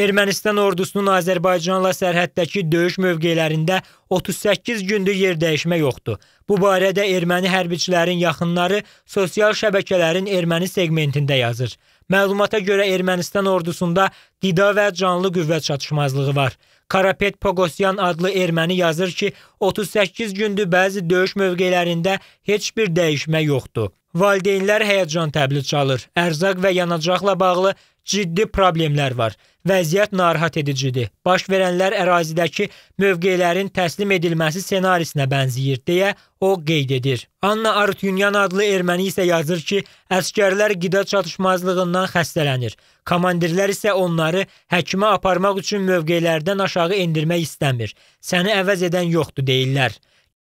Ermənistan ordusunun Azərbaycanla sərhəddəki döyüş mövqelərində 38 gündür yer dəyişmə yoxdur. Bu barədə erməni hərbiçilərin yaxınları sosial şəbəkələrin erməni segmentində yazır. Məlumata görə Ermənistan ordusunda qida və canlı qüvvə çatışmazlığı var. Karapet Pogosyan adlı erməni yazır ki, 38 gündür bəzi döyüş mövqelərində heç bir dəyişmə yoxdur. Valideynlər həyəcan təbli çalır. Ərzaq və yanacaqla bağlı ciddi problemlər var. Vəziyyət narahat edicidir. Baş verənlər ərazidəki mövqelərin təslim edilməsi senarisinə bənzəyir deyə o qeyd edir. Anna Arutюnyan adlı erməni isə yazır ki, əskərlər qida çatışmazlığından xəstələnir. Komandirlər isə onları həkimə aparmaq üçün mövqelərdən aşağı endirmək istəmir. Səni əvəz edən yoxdur deyirlər.